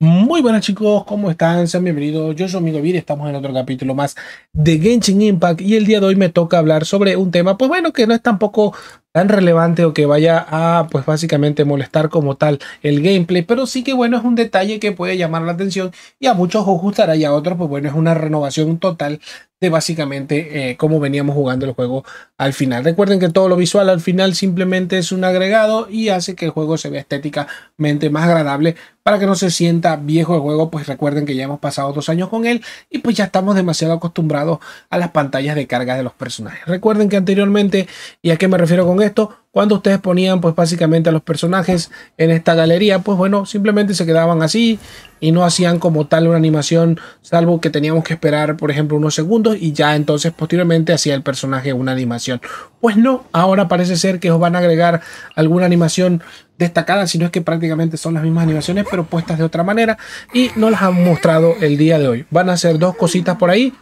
Muy buenas chicos, ¿cómo están? Sean bienvenidos. Yo soy Amigo Vir estamos en otro capítulo más de Genshin Impact. Y el día de hoy me toca hablar sobre un tema, pues bueno, que no es tampoco tan relevante o que vaya a, pues básicamente molestar como tal el gameplay, pero sí que bueno, es un detalle que puede llamar la atención y a muchos os gustará y a otros, pues bueno, es una renovación total de básicamente eh, cómo veníamos jugando el juego al final. Recuerden que todo lo visual al final simplemente es un agregado y hace que el juego se vea estéticamente más agradable para que no se sienta viejo el juego, pues recuerden que ya hemos pasado dos años con él y pues ya estamos demasiado acostumbrados a las pantallas de carga de los personajes. Recuerden que anteriormente, ¿y a qué me refiero con esto? Cuando ustedes ponían pues básicamente a los personajes en esta galería, pues bueno, simplemente se quedaban así y no hacían como tal una animación, salvo que teníamos que esperar, por ejemplo, unos segundos y ya entonces posteriormente hacía el personaje una animación. Pues no, ahora parece ser que os van a agregar alguna animación destacada, si no es que prácticamente son las mismas animaciones pero puestas de otra manera y no las han mostrado el día de hoy. Van a hacer dos cositas por ahí.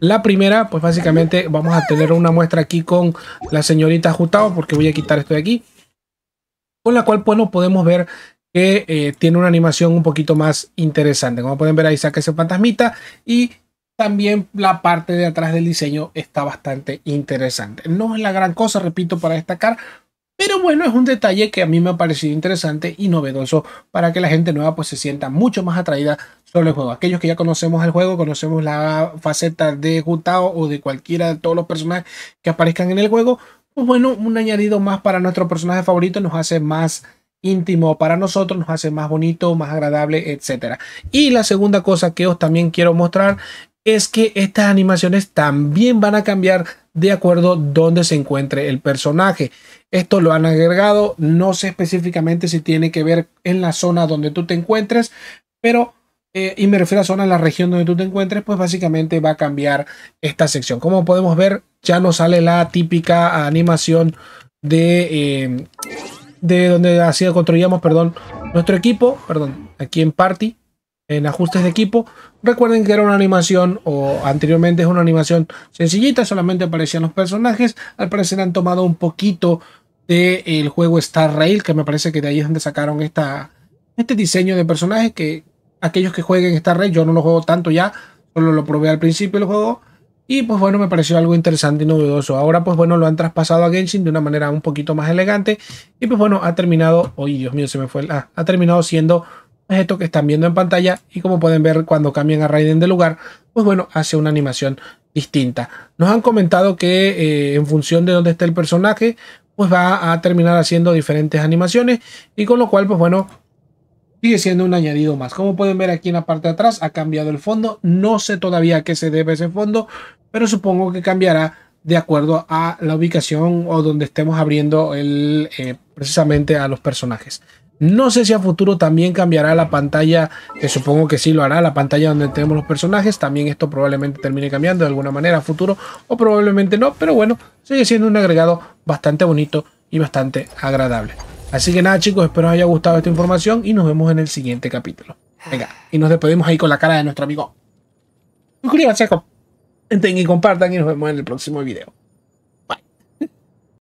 La primera, pues básicamente vamos a tener una muestra aquí con la señorita Jutao, porque voy a quitar esto de aquí, con la cual pues, podemos ver que eh, tiene una animación un poquito más interesante. Como pueden ver ahí saca ese fantasmita y también la parte de atrás del diseño está bastante interesante. No es la gran cosa, repito, para destacar, pero bueno, es un detalle que a mí me ha parecido interesante y novedoso para que la gente nueva pues se sienta mucho más atraída sobre el juego. Aquellos que ya conocemos el juego, conocemos la faceta de Gutao o de cualquiera de todos los personajes que aparezcan en el juego, pues bueno, un añadido más para nuestro personaje favorito nos hace más íntimo para nosotros, nos hace más bonito, más agradable, etc. Y la segunda cosa que os también quiero mostrar es que estas animaciones también van a cambiar de acuerdo donde se encuentre el personaje. Esto lo han agregado, no sé específicamente si tiene que ver en la zona donde tú te encuentres, pero eh, y me refiero a zona en la región donde tú te encuentres, pues básicamente va a cambiar esta sección. Como podemos ver, ya no sale la típica animación de em, de donde así construíamos, perdón, nuestro equipo, perdón, aquí en Party, en ajustes de equipo. Recuerden que era una animación, o anteriormente es una animación sencillita, solamente aparecían los personajes. Al parecer han tomado un poquito del el juego Star Rail, que me parece que de ahí es donde sacaron esta, este diseño de personajes. Que aquellos que jueguen Star Rail, yo no lo juego tanto ya, solo lo probé al principio el juego. Y pues bueno, me pareció algo interesante y novedoso. Ahora pues bueno, lo han traspasado a Genshin de una manera un poquito más elegante. Y pues bueno, ha terminado, oye Dios mío, se me fue, ah, ha terminado siendo esto que están viendo en pantalla y como pueden ver cuando cambian a Raiden de lugar, pues bueno, hace una animación distinta. Nos han comentado que eh, en función de dónde está el personaje, pues va a terminar haciendo diferentes animaciones y con lo cual, pues bueno, sigue siendo un añadido más. Como pueden ver aquí en la parte de atrás, ha cambiado el fondo. No sé todavía a qué se debe ese fondo, pero supongo que cambiará de acuerdo a la ubicación o donde estemos abriendo el, eh, precisamente a los personajes. No sé si a futuro también cambiará la pantalla, que supongo que sí lo hará, la pantalla donde tenemos los personajes. También esto probablemente termine cambiando de alguna manera a futuro o probablemente no, pero bueno, sigue siendo un agregado bastante bonito y bastante agradable. Así que nada chicos, espero os haya gustado esta información y nos vemos en el siguiente capítulo. Venga, y nos despedimos ahí con la cara de nuestro amigo. Suscríbanse, Enten y compartan y nos vemos en el próximo video.